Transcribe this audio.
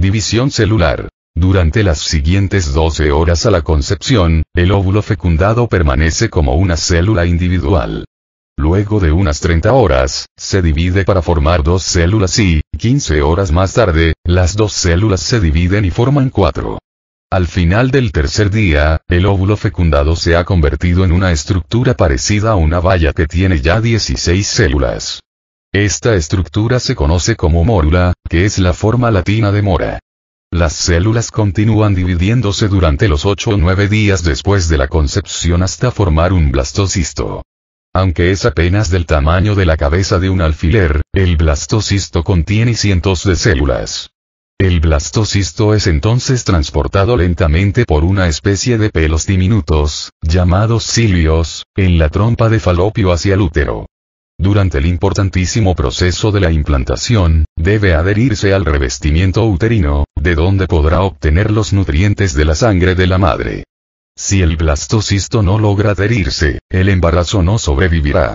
División celular. Durante las siguientes 12 horas a la concepción, el óvulo fecundado permanece como una célula individual. Luego de unas 30 horas, se divide para formar dos células y, 15 horas más tarde, las dos células se dividen y forman cuatro. Al final del tercer día, el óvulo fecundado se ha convertido en una estructura parecida a una valla que tiene ya 16 células. Esta estructura se conoce como mórula, que es la forma latina de mora. Las células continúan dividiéndose durante los 8 o 9 días después de la concepción hasta formar un blastocisto. Aunque es apenas del tamaño de la cabeza de un alfiler, el blastocisto contiene cientos de células. El blastocisto es entonces transportado lentamente por una especie de pelos diminutos, llamados cilios, en la trompa de falopio hacia el útero. Durante el importantísimo proceso de la implantación, debe adherirse al revestimiento uterino, de donde podrá obtener los nutrientes de la sangre de la madre. Si el blastocisto no logra adherirse, el embarazo no sobrevivirá.